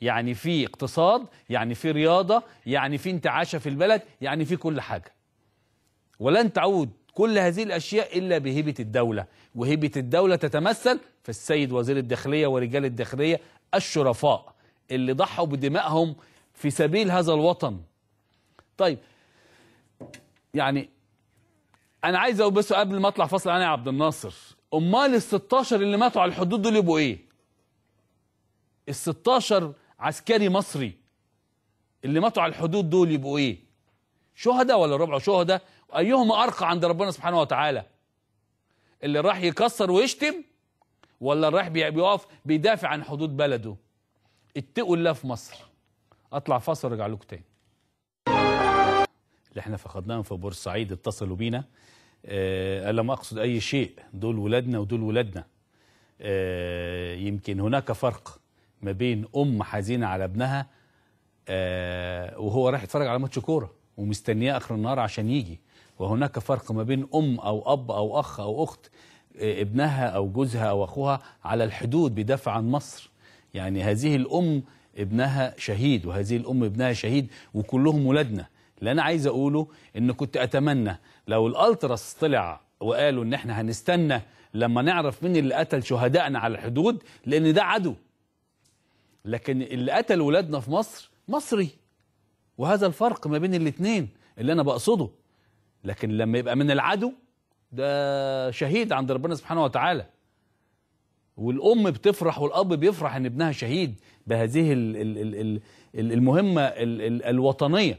يعني في اقتصاد يعني في رياضة يعني في انتعاشة في البلد يعني في كل حاجة ولن تعود كل هذه الأشياء إلا بهبة الدولة وهبة الدولة تتمثل في السيد وزير الداخلية ورجال الداخلية الشرفاء اللي ضحوا بدمائهم في سبيل هذا الوطن طيب يعني أنا عايز أقول بس قبل ما أطلع فصل أنا يا عبد الناصر أمال ال 16 اللي ماتوا على الحدود دول يبقوا إيه؟ ال 16 عسكري مصري اللي ماتوا على الحدود دول يبقوا ايه شهداء ولا ربع شهداء ايهم ارقى عند ربنا سبحانه وتعالى اللي راح يكسر ويشتم ولا راح بيقف بيدافع عن حدود بلده اتقوا الله في مصر اطلع فاصل وارجع لكم تاني اللي احنا فقدناهم في بورسعيد اتصلوا بينا أه لم اقصد اي شيء دول ولادنا ودول ولادنا أه يمكن هناك فرق ما بين ام حزينه على ابنها آه وهو رايح يتفرج على ماتش كوره ومستنياه اخر النهار عشان يجي وهناك فرق ما بين ام او اب او اخ او اخت آه ابنها او جوزها او اخوها على الحدود بيدافع عن مصر يعني هذه الام ابنها شهيد وهذه الام ابنها شهيد وكلهم ولادنا اللي انا عايز اقوله ان كنت اتمنى لو الالتراس طلع وقالوا ان احنا هنستنى لما نعرف مين اللي قتل شهدائنا على الحدود لان ده عدو لكن اللي قتل ولادنا في مصر مصري وهذا الفرق ما بين الاثنين اللي انا بقصده لكن لما يبقى من العدو ده شهيد عند ربنا سبحانه وتعالى والام بتفرح والاب بيفرح ان ابنها شهيد بهذه المهمه الوطنيه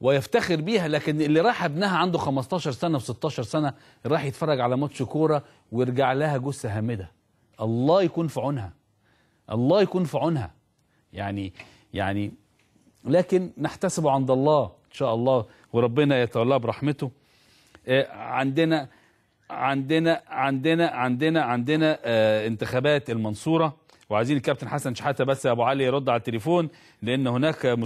ويفتخر بيها لكن اللي راح ابنها عنده 15 سنه و 16 سنه راح يتفرج على ماتش كوره ويرجع لها جثه هامده الله يكون في عونها الله يكون في عونها يعني يعني لكن نحتسب عند الله إن شاء الله وربنا يتولاه برحمته آه، عندنا عندنا عندنا عندنا عندنا آه، انتخابات المنصورة وعايزين الكابتن حسن شحاتة بس يا أبو علي يرد على التليفون لأن هناك